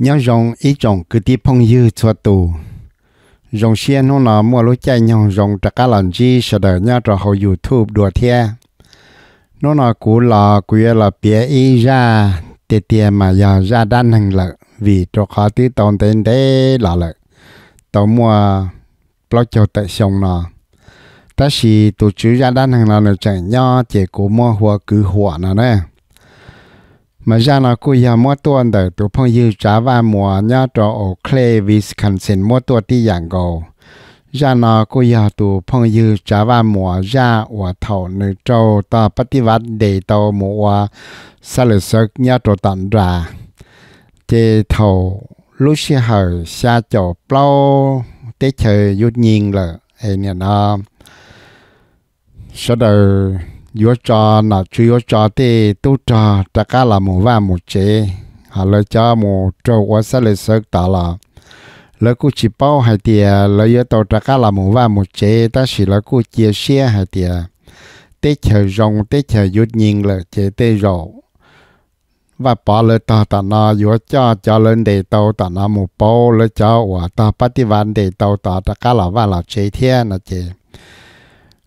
nhớ rong ý rong cứ tiếp phong dư cho tù rong xe nó là mua lối chạy nhau rong trả cá làm gì sợ đời nhớ trò hậu youtube đùa thia nó là cú lò cú là bia ý ra tiệt tiệt mà giờ ra đan hàng lợ vì trò khó tí tồn tên thế là lợ tao mua blog cho tại sông nó ta chỉ tổ chức ra đan hàng là nó chạy nhau chỉ cú mua hoa cứ hoa nào nè mà ra nó cô ya mua tua đỡ tụ phong yêu trả và mua nhà trọ ở Clay Wisconsin mua tua đi dạng gồ ra nó cô ya tụ phong yêu trả và mua ra ở thầu nữ trâu ta bắt ti vắt để tàu mua sa lửa sơ nhá trò tận ra chế thầu lúc xí hở xa chỗ plau tế chơi yút nhiên lợ ấy nè nó sau đó yo cho na chú yo cho tê tu cho ta cá là mù va mù chế hà lơ cho mù trâu quá sa lê sơ tà là lơ cú chỉ bao hai tìa lơ yo tàu ta cá là mù va mù chế ta chỉ lơ cú chia xe hai tìa tê chờ rong tê chờ yút nhìn lơ chế tê rộ và bỏ lỡ ta ta na yo cho cho lên để tàu ta na mù bỏ lỡ cho và ta bắt đi van để tàu ta ta cá là va là chế thiên là chế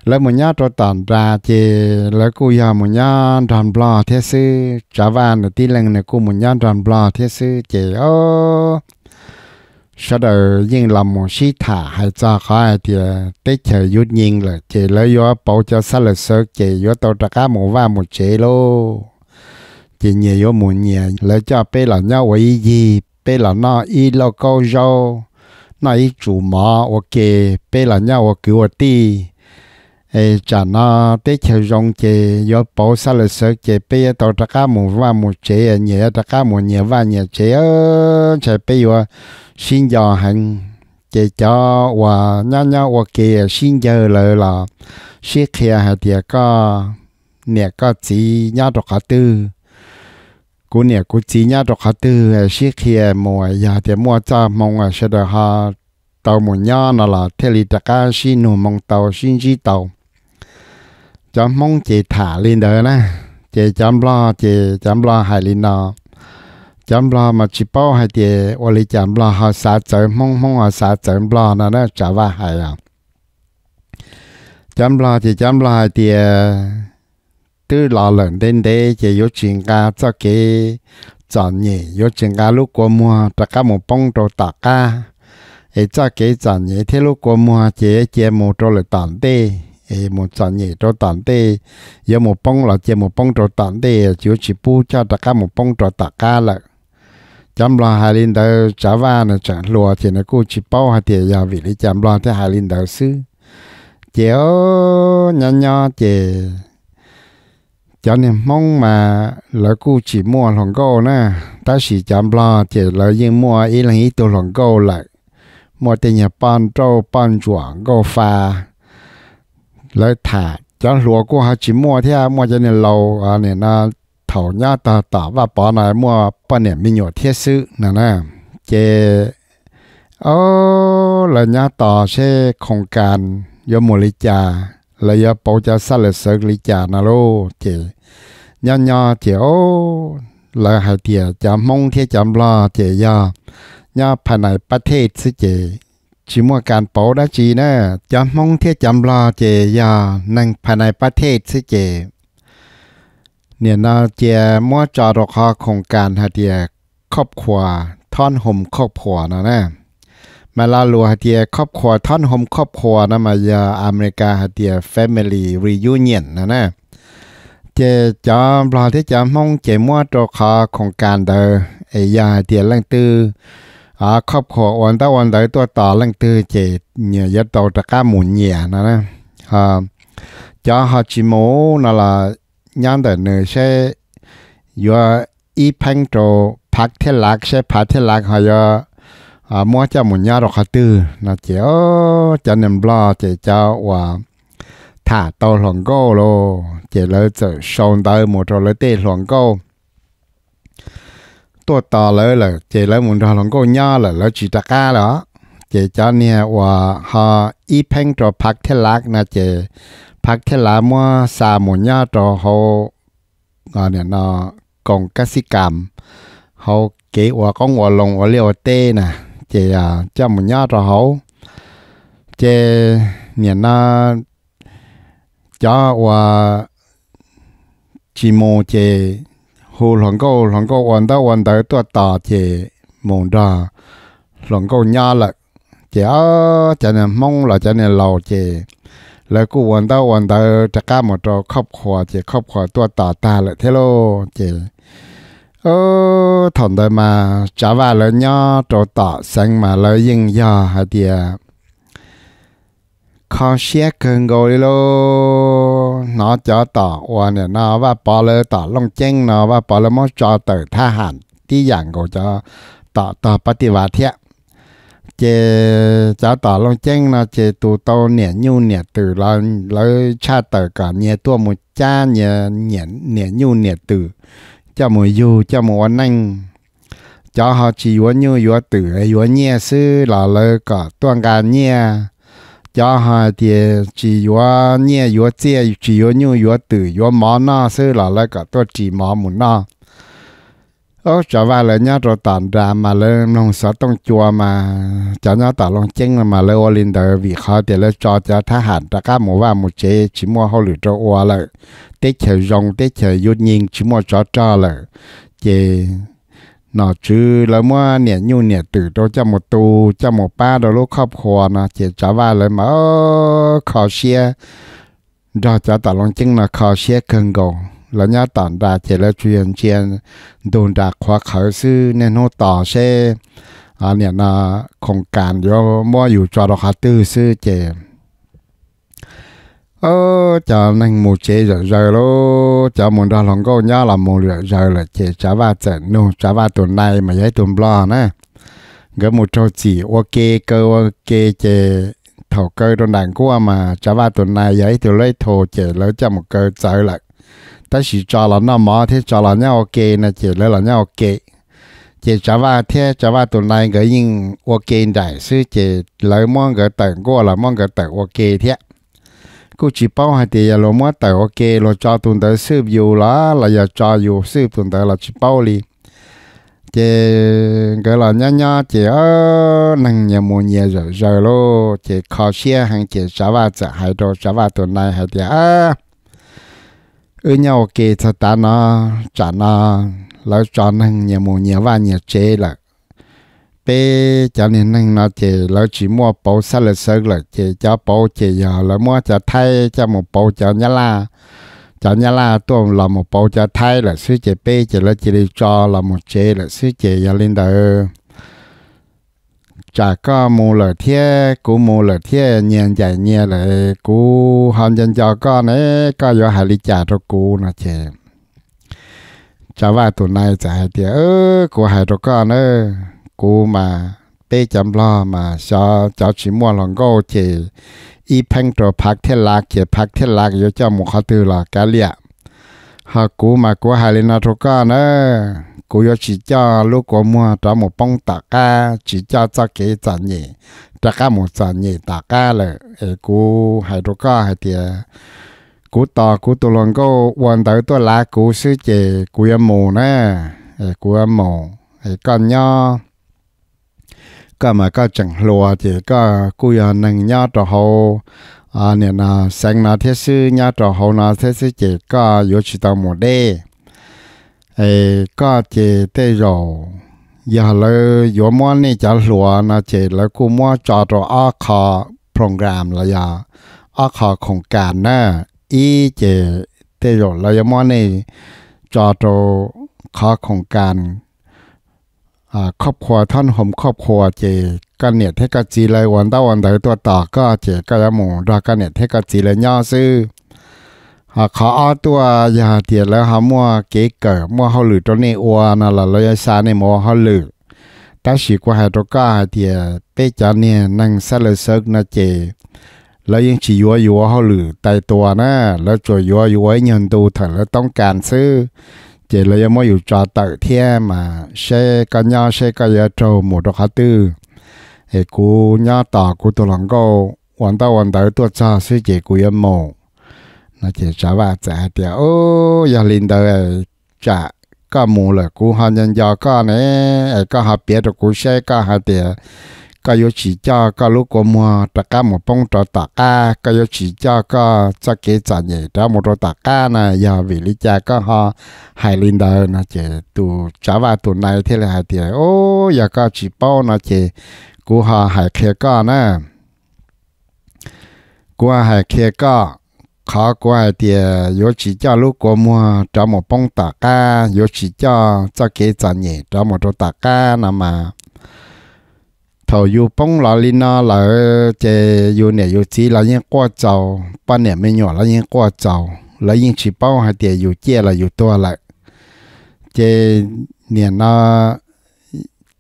แล้วมันยาตัวตันราเจแล้วกูยามันยาดันบลอเทซื้อจาวานตีเลงเนี่ยกูมันยาดันบลอเทซื้อเจโอฉะเดยิงลำมชีถาให้จ้าเขาไอเดียเตะเฉยยุดยิงเลยเจแล้วยอเปาจะสลัดเซิกเจยอตัวตะก้าหมูว่าหมูเจโลเจเนียยอหมูเนียแล้วจะเปหลังเนาไว้ยีเปหลังนออีโลโกโจนายจูหมอโอเคเปหลังเนาโอกิวตี ấy cha nó tế chơi rong chơi yo bỏ sa lệ sợ chơi bây tao ta cá mù va mù chế nhẹ ta cá mù nhẹ va nhẹ chế chơi bây giờ xin giờ hẳn chế cho và nhau nhau và kia xin giờ lời là xí kia hay thì có nhẹ có chỉ nhau được cả tư cú nhẹ cú chỉ nhau được cả tư à, xí kia mùa giờ thì mua cho mong là sẽ được ha tàu mùa nhau nó là thế li ta cá xin nụ mong tàu xin chỉ tàu chấm mong chị thả lên đó nè chị chấm lo chị chấm lo hai lên nó chấm lo mà chị bao hai chị ô lý chăm lo họ xả chở mong mong họ xả chở lo nó nó trả vào hai à chấm lo chị chấm lo hai chị tư lo lần đến đây chị yếu chuyện ca cho cái chọn nhỉ yếu chuyện ca lúc qua mua tất cả một bông đồ tạc ca ấy cho cái chọn nhỉ thế lúc qua mua chị chị mua đồ lại tặng đây một một một một cho cho cho cho là là. chỉ chỉ chỉ 诶，莫赚嘢做蛋地，有莫帮老姐莫帮做蛋地，就全部叫大家莫帮做大家啦。chăm lo hai linh đầu trả va nó chẳng lùa thì nó cô chỉ bao hai tiền vào vì để chăm lo thế hai linh đầu sư chéo nhỏ nhỏ chè cho nên mong mà lỡ cô chỉ mua lòng câu nè ta chỉ chăm lo chỉ lỡ nhưng mua ít là ý tôi lòng câu lại mua tiền nhà pan trâu pan chuộng câu pha ลยถาจังหลวกูหาจิมัวเทียมัวจะเนี่ยเราอันเนี่ยนะเถาญาตาตาว่าปอนายมัวปอนเนี่ยมีหยดเทียซื้อนะนะ เจโอเละญาต่อใช่โครงการยมุลิจาเลยยาปูจะสั่งเสริมลิจานะลูเจย่อยเจโอเลยหายเตียจะมงเทียจำลาเจย่อย่ภายในประเทศสิเจชิมว่าการเป่าดาจีนะจำมองเทียจำลาเจียนังภายในประเทศสิเจเนี่ยนาเจียมัวจอดคอของการฮาเดียครอบครัวท่อนห่มครอบครัวนะนะมาลาลัวฮาเดียครอบครัวท่อนห่มครอบครัวนะมายาอเมริกาฮาเดียมิลี่รียูเนียนนะนะเจจอมาเที่จะมองเจมัวจอคอของการเดอเอยาเดียแรงตืออ่าครอบครัววันตะวันใดตัวต่อลังตือเจเนี่ยยัดโตตะก้าหมุนเหย่นะนะอ่าจ้าฮาจิโมนั่นละย่านแต่เนื้อใช่ยัวอีพังโตพักเทลักใช่พักเทลักหายอ่ามัวจะหมุนยาดอกตือนะเจ้าจะเนมบลอเจเจ้าว่าถ้าโตหลงโกโลเจเลยจะชงเตอหมดเลยเตหลงโกตัวต่อเลยเลยเจแล้วมุนทอหลงก็ย่อเลยแล้วจีตะก้าเหรอเจจ้าเนี่ยว่าฮออีเพ่งตัวพักเทลักนะเจพักเทลามัวสามุนย่อตัวเขาเนี่ยนอกองกสิกรรมเขาเก๋ว่าก็หัวลงว่าเรียวเต้นะเจอ่ะเจ้ามุนย่อตัวเขาเจเนี่ยนะจ้าว่าจิโมเจหูหลังก็หลังก็วันได้วันตด้ตัวตาเจมองดาหลังก็ย่าละเจ้าจะเนี่ยมองเละจะเนี่ยเราเจ แล้วกูวันได้วันตด้จะกล้ามตัวครอบครัว เจครอบครัวตัวตาตาเลยเทโลเจเออถอนได้มาจ้าว่าเลยยาตัวตาสังมาเลยยิงยาฮะเดียข้าเชียเกินกูเลยนาจ h ต่อวเนี่ยนาว่าปอเลยต่อลงเจ้งนาว่าปอลมอจอเตอท่าหันที่อย่างก็จะต่อต่อปฏิวัติเทียเจจาต่อลงเจ้งนาเจตูโตเนี่ยยูเนี่ยตื่นเราเลยชาเตอก่อนเนี่ยตัวมูจ้าเนี่ยเนี่ยเนี่ยยูเนี่ยตื่นเจ้ามูยูเจ้ามูวนั่งจ้าาชีวันยูยูตื่นยูเนี่ยซื้อเราเลยก็ตัวการเนี่ย chỉ chỉ 家下的只要年月节，只要牛月子月马那是拿来个多只马木那。ở trở về là nhá rồi tàn ra mà lơ nông sở tông chùa mà chả nhá tả lòng chênh mà lơ ô linh đời vì khó thì lơ cho cho thá hẳn ra các mùa và mùa chế chỉ mua hô lửa cho ô là tết chờ rong tết chờ yốt nhìn chỉ mua cho cho là chế นาชื่อแล้วเมื่อเนี่ยยูเนี่ยตื่นตัวจำหมดตูจำหมดป้าโดลูกครอบครัวนะเจ็บจ้าว่าเลยมาเออขอเชียด์เราจะตัดลงจริงนะขอเชียร์เคิงโกแล้วเนี่ยตอนดาเจริญเชียนเชียนโดนดาควาเขาซื้อเนโน่ต่อเช่อ่าเนี่ยนะโครงการโยมั่วอยู่จอดราคาตื้อซื้อเจ ờ chả nên một chế giờ giờ lô chả muốn ra lòng câu nhá là một lửa giờ là chế chả va trận nô chả va tuần này mà giấy tuần bla nè gỡ một trâu chỉ ok cơ ok chế thầu cơ tuần đàn của mà chả va tuần này giấy từ lấy thầu chế lấy cho một cơ giờ lại ta chỉ cho là nó mò thế cho là nhau ok nè chế lấy là nhau ok chế chả va thế chả va tuần này cái nhưng ok đại sư chế lấy mong cái tận của là mong cái tận ok thiệt กูจีเป้าให้เตียลมัวแต่โอเคเราจอตุนเตอสืบอยู่ละเราอยากจออยู่สืบตุนเตอเราจีเป้าลีเจก็เราเนาะเจเออนังยามูเยอะเยอะโลเจขอเชียหังเจจาว่าจะหายโดจาว่าตัวนายหายเตียเออเออเนาะโอเคสตานะจานะแล้วจอนังยามูเยอะว่าเยอะเจละ bé cha nên năng nó chỉ lỡ chỉ mua bầu sa lỡ sơ lỡ chỉ cho bầu chỉ giờ lỡ mua cho thay cho một bầu cho nhá la cho nhá la tôi là một bầu cho thay là sư chỉ bé chỉ lỡ chỉ cho là một chế là sư chỉ giờ lên đời chả có mua lỡ thiê cú mua lỡ thiê nhiên chạy nhiên lỡ cú hòn dân cho con ấy có vô hai lý trả cho cú nó chè chả vào tụi này chả hai tiệt ơ cú hai cho con ơ cú mà bé chăm lo mà cho cháu chỉ mua lòng gô chỉ y phanh trò phát thiết lạc chỉ phát thiết lạc yếu cho một khó tư là cá liạ họ cú mà cú hai lên nó có nữa cú yếu chỉ cho lúc có mua cho một bông tạ ca chỉ cho cho cái trả nhỉ trả ca một trả nhỉ tạ ừ, ca là cú hai trò có hai tiền cú tò ừ, cú tụ lòng gô quan tới tôi lá cú sư chỉ cú âm mù nè cú âm mù con nhau ก็มาก็จังหลัวจก็กูยาหนึ่งยอดต่อเขาอ่าเนี่ยนะแสงนาเทศยอดต่อเขานาเทศเจก็อยู่ชิตาโมเดเอก็เจเตยออย่าเลยยมวม้นนี่จะลัวนะเจแล้วกูม้วนจอดรออาคาโปรแกรมระยะอาคาของการน่ะอีเจเตยอแล้วยัวม้วนนี่จอดรอคาของการครอบครัวท่านหมครอบครัวเจกันเนียเทกจีเลยวันตาวันเดตัวต่อก็เจกยหมูรากันเนียเทกจีเลยย่อซื้อขออาอตัวยาเตียแล้วหามัวเก๋เก๋มัวเขาหลือตัวนี้อวนั่นแหละเราจะสาในมัวเขาหลือตาสีกว่าหาตัวก้าเตียเป้จานเนี่ยนั่งเสลเซิกนะเจ แล้วยังฉียัวยัวเขาหลือไตตัวนะแล้วจอยยัวยัวเงินตูเถอะแล้วต้องการซื้อ chỉ là mỗi dù cho tự thiên mà xe có nhau xe có giờ trâu một đôi khát tư thì cú nhau tỏ cú tôi lòng câu hoàn tao hoàn tới tôi cho sư chỉ cú yên mồ nó chỉ trả và trả tiền ô giờ linh đời trả có mù là cô họ nhân do có này có họ biết được cú xe có họ tiền cái yếu chỉ cho cái lúc của mùa tất cả một bông trò tất cả cái yếu chỉ cho có cho cái trả đó một trò tất cả này giờ vì lý cha có họ hai linh đời nó chỉ tụ trả vào tụ này là hai ô giờ có chỉ bao nó chỉ của họ hai kia có nè của hai kia có khó quá thì yếu chỉ cho lúc của mua cho một bông tạ ca yếu chỉ cho cho cái trả nhẹ cho một trò tạ ca nằm 头有帮老里呢，老这有呢有钱，老人过早，半年没有，老人过早，老人去帮还得有借了有多了，这年呢，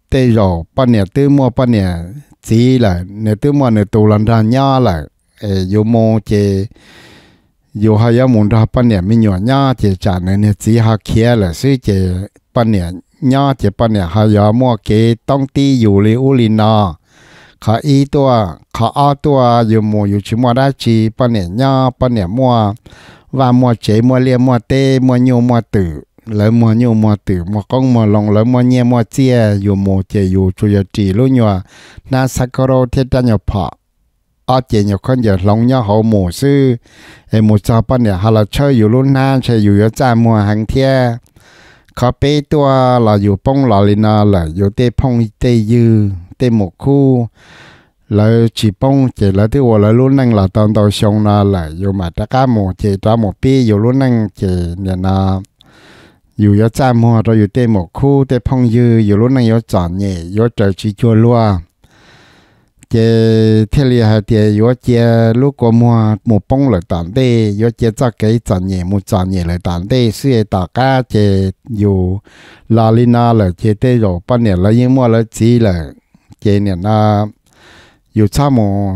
得有半年都没半年钱了，你都没你都让他伢了，诶，有么这。有还要问他半年没有伢，就讲呢，你只好开了，所以这半年。ย่าเจ็บปะเนี่ยหายามัวเกต้องตีอยู่ลิอุลินาขาอีตัวขาออตัวอยู่มู่อยู่ชิมัวได้จีปะเนี่ยย่อปะเนี่ยมัวว่ามัวเจมัวเลียมัวเตมัวยูมัวตื่อแล้วมัวยูมัวตื่อมัวก้องมัวลงแล้วมัวเนียมัวเจียอยู่มั่เจอยู่ชุยจีลุยัวนาสักโรเทตันยพออเจียนยคนเดียวลงย่อหมูซื้อไอหมูจอปันเนี่ยฮาราเชออยู่รุ่นน้าเช้อยู่ยอจ่ามัวหังเทียเขาเปตัวเราอยู่ป้องเราเลยนะเราอยู่เตพงเตยือเตหมกคู่เราจีป้องเจแล้วที่ว่าเรารุ่นนั่งเราตอนตัวชงนะเราอยู่มาตะก้าหมเจตาหมปีอยู่รุ่นนั่งเจเนี่ยนะอยู่ยอดจ้ามัวเราอยู่เตหมกคู่เตพงยืออยู่รุ่นนั่งยอดจอนเนี่ยยอดเจอจีจัวลัว chế thế li hà chế yo chế lúc qua mua mua bông lại tản đi, yo chế cho cái trận nhẹ mua trận nhẹ lại tản đi. suy tả cả chế yo la lina lại chế tê rồi bao nhiêu lại nhưng mua lại chỉ là chế nhẹ là yo cha mồ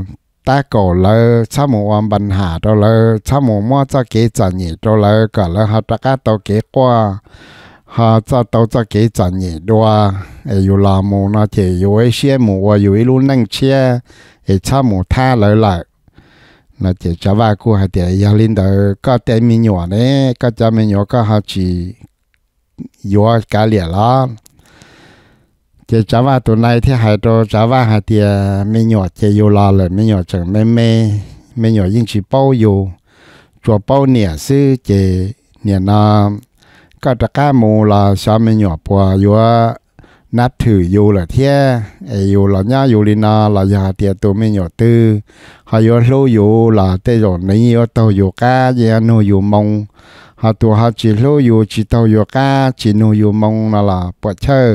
ta cổ lơ cha mồ ăn bận hà đó lơ cha mồ mua cho cái trận nhẹ đó lơ cả lơ hà cả tàu kế qua 哈扎到扎给咱也多啊，哎有拉姆那且有一些姆啊，有一路弄些，哎差姆他来了，那且这外国还得要领导搞点民谣呢，搞点民谣搞下去，有啊搞脸啦。这这外头那一天还多，这外还得民谣且有拉了，民谣整妹妹，民谣引起包邮，做包年是这年啊。ก็จะก้ามูลาชาเมยอปัวยัวนับถืออยู่ละเทียไออยู่ละยาอยู่ลินาละยาเตียตัวไม่หยอตื้อหายรู้อยู่ละเตยอนนี้ยเตอยู่ก้าเยนูอยู่มงหาตัวหาจิรู้อยู่จิตอยู่ก้าจินูอยู่มงนั่นละปวดเชื่อ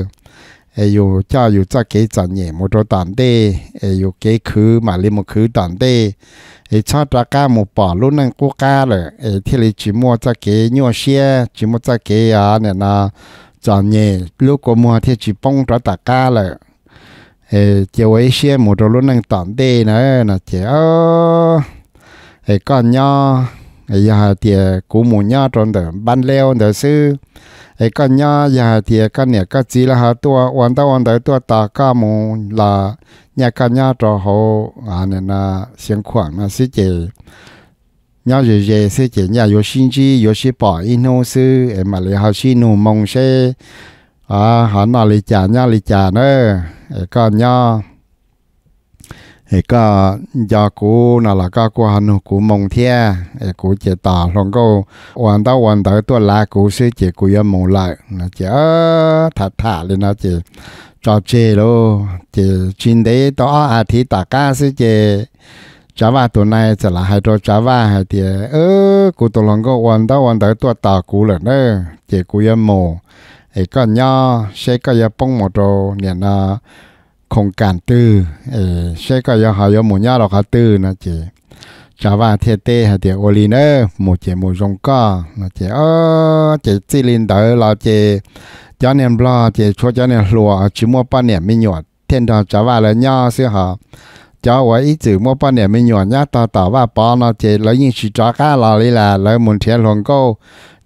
哎呦，假如再给咱也没着蛋的，哎呦，给去买里么去蛋的，哎，差大家么把路能过干了，哎，天里寂寞再给尿些，寂寞再给啊，那那咱也如果么天去帮着大家了，哎，就为些么着路能蛋的呢，那就哎干呀。ấy giờ thì cú mù nhá tròn đờ ban leo đờ sư ấy con nhá giờ thì con nè con chỉ là hạt tua quan tao quan tới tua ta ca mù là nhà con nhá trò hồ à nè na xiên khoảng mà sư chị nhá rồi rồi sư chị nhà yo xin chi yo xin bỏ in hô sư em mà lấy hạt xin nụ mong xe à hắn nào lấy trả nhá lấy trả nữa ấy con nhá ấy cả giờ cũ nào là cả của hắn cũ mong thia ấy e cũ chế tả lòng câu hoàn tao hoàn tới tôi là cũ sẽ chế cũ yêu mong lại là chế thả thả lên nó chế cho chế luôn chế chuyên đấy đó à thì tất cả sẽ chế Java tuần này sẽ là hai trò Java hay thì ơ cụ tổ lòng có hoàn tao hoàn tới tôi tả cũ lần đó cũ yêu mong ấy cả nhau sẽ có một trò nè nó không cản tư sẽ có giờ họ giờ một nhà đó tư nó chị chả và thiệt tê hay ô lì nữa một chị một rong co nó chị ơ linh tới là chị cho nên lo chị cho cho nên lùa mua ba niệm mi nhọt thiên đó chả và là nhau sẽ họ cho vậy ít mua ba niệm mi nhọt nhá tao tao và nó chị lấy những sự cho cá lò đi là lấy muốn thiên luồng câu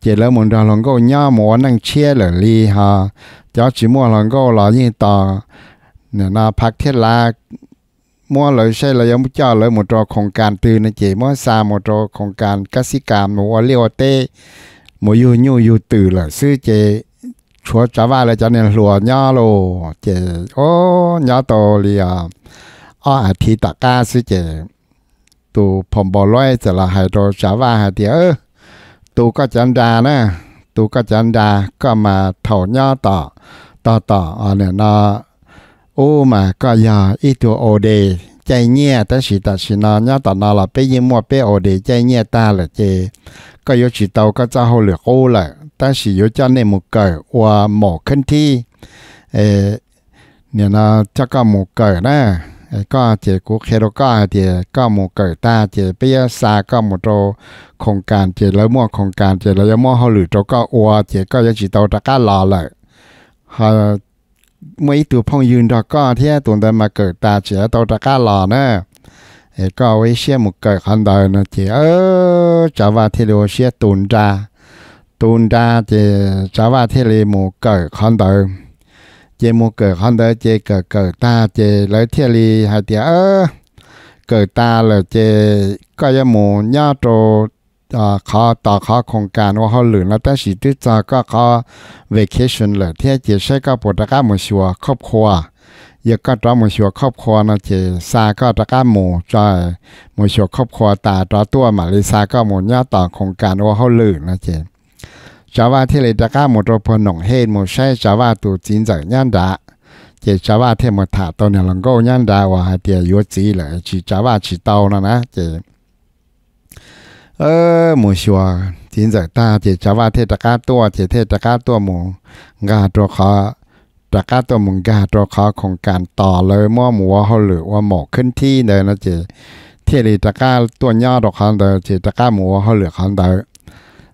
chị lấy muốn ra nhau muốn năng chia lửa li ha cho chỉ mua luồng câu là như tao เนี่ยนาพักเทลามั่วเลยใช่เลยยมเจ้าเลยมดรอของการตื่นในเจมั่วซามดรอของการกสิกรรมหนูเรียวเต้หมูยูยูยูตื่นลยซื้อเจ ชัวจาว่าเลยจะเนี่ยหลัวย่อโล เจโอ้ย่อโตเลียอ้ออาทิตย์ก้าซื้อเจ ตูผมบอร้อยจะละหายโดจ้าว่าหายเดียเออตูก็จันดานะ ตูก็จันดาก็มาเถ่าย่อต่อต่อต่ออ๋อเนี่ยนา ô mà giờ ít tuổi ô đề chạy nhẹ ta chỉ ta chỉ nó nhá ta nó là bây giờ mua bây ô đề chạy nhẹ ta là chế có yếu chỉ tàu có cho hồ lửa ô là ta chỉ yếu cho nên một cởi và mổ khăn thi ờ nên nó cho có một cởi đó có thì cũng khi đó có thì có một cởi ta thì bây giờ xa có một chỗ không gian thì lấy mua không gian thì lấy mua hồ lửa chỗ có ua thì có yếu chỉ tàu ta cá lò lại họ mấy tụ phong yun đó có thế tụi ta mà cởi ta chỉ tao ta cá lò nữa thì có với xe cởi khăn đời nó chỉ ơ trả vào thì đồ xe tụn ra tụn ra thì trả vào thì cởi khăn đời chỉ một cởi khăn đời chỉ cởi cởi ta chỉ lấy thì lì hai tiếng ơ cởi ta là chỉ có một nhà trộn เขาต่อเขาโครงการว่าเขาหลืนแล้วแต่สิทธิ์จาก็เขา vacation เลยที่เจใช้ก็ปวดตะก้ามือชัวครอบครัวเยอะก็ตรามมอชัวครอบครัวนะเจซาก็ตะก้าหมูจอยหมูชัวครอบครัวตาตราตัวมาลิซาก็หมูย่อต่อโครงการว่าเขาหลืนนะเจจาว่าที่เลยตะก้าหมูตัวพนงเฮดหมูใช้จาว่าตูจีนจากย่านดาเจจาว่าเทมถาตัวเนี่ยลังก็ย่านดาว่าเดียยุวจีเลยจีจาว่าจีเตานะนะเจเออหมูชัวจินจากตาเจจาวาเทตะกาตัวเจเทตะกาตัวหมูกาตัวคอตะกาตัวหมูกาตัวคอของการต่อเลยมั่วหมูวาเขาหรือว่าหมอกขึ้นที่เลยนะเจเทลีตะกาตัวยอดอกคันเดอเจตะกาหมูวเขาเหลือคันเดอ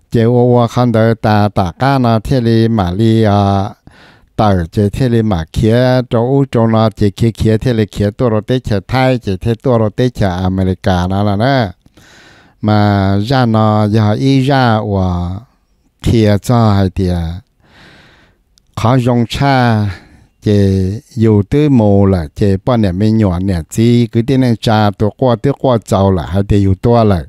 เจวัวคันเดอตาตะกานะเทลีมาลีอาต่อเจเทเลมาเขียจอูจนาเจเคเขียเทเลเขียตัวรถเตชะไทยเจเทตัวรถเตชะอเมริกานั่นแหละนะ mà ra nó giờ y ra và thiệt cho hay thiệt khó dùng cha chế dù tư mù là chế bọn nè mình nhỏ nè chỉ cứ tên này cha tôi qua tôi qua cháu là hay thì dù tôi là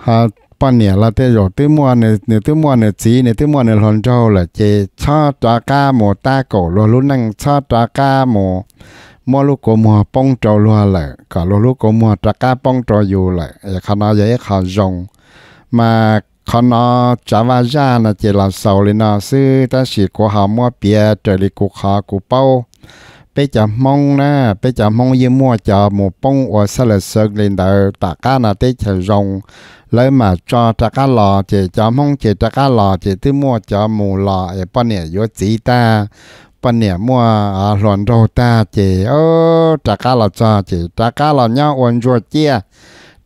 ha bọn nè là thế rồi tư mua nè này tư mua nè chỉ này tư mua nè hòn châu là chế cho trả ca mồ ta cổ rồi luôn năng cho trả ca mồ mua lúc có mua bông trâu luôn là cả lúc lúc mua trà cá bông trâu dù là khả nó dễ khả rồng mà khả nó trả va chỉ là sầu lên nó sư ta chỉ có họ mua bia trở đi cụ họ cụ bao bây giờ mong nè bây giờ mong như mua chờ một bông ở sơ là sơ lên đầu tạ cá là tết lấy mà cho tạ cá lò chỉ cho mong chỉ tạ cá lò chỉ tư mua cho mù lò ở bên này vô chỉ ta ปัญเนี่ยมัวหลอนโรตาเจโอจักรเราจ้าเจจักรเราเนี่ยอวนจัวเจีย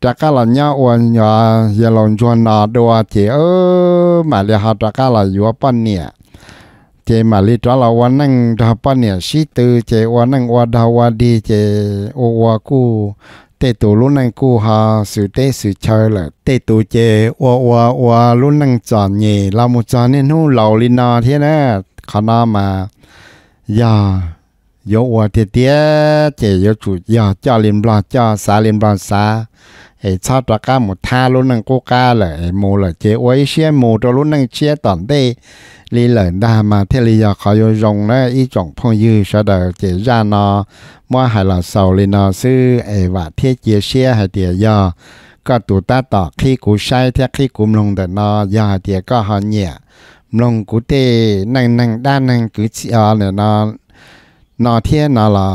จักรเราเนี่ยอวนยาเยลอนจวนนาดัวเจเออมาเลียหาจักรเราอยู่ปัญเนี่ยเจมาลีจ้าเราวันนั่งดาปัญเนี่ยชิตือเจวันนั่งวัดาวดีเจโอวากูเตตูลุนังกูหาสุเตสุเชยเลยเตตูเจวัววัววัวลุนังจอนเย่เรามุจอนเนี่ยนู่เหล่าลินาเทียนะขนามา呀，有我爹爹，这有主要叫林不叫啥林不啥，哎，操作干么他路能过干了，没了这我一些没着路能接当的，你冷大嘛，这里要还有用了一种朋友说的这让呢，我还老手里呢是哎话贴这些还得要。ก็ตัวตาต่อขี้กูใช้เท่ขี้กูลงแต่นอยาเดียก็หอเนี่ยลงกุเตนังนังด้านนังกุชิอาเนี่ยนอนอเทียนอละ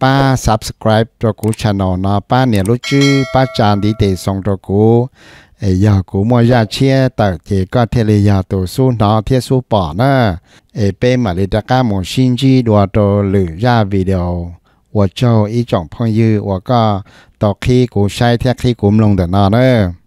ป้า subscribe ตัวกูชาแนลนอป้าเนี่ยรู้จื้ป้าจานดีเตส่งตัวกูเอ๋ยากูมัวยาเชียตัดเจก็เทเลยตัวสู้นอเทียสู้ป่อนะเอเป้มาเลตาก้ามงชินจีดัวตัวหรือยาวิดีโอว่าเจ้าอีจ่องพ่อยื้อว่าก็ตอกขี้กูใช้แท็กขี้กุมลงแต่นอนเนอ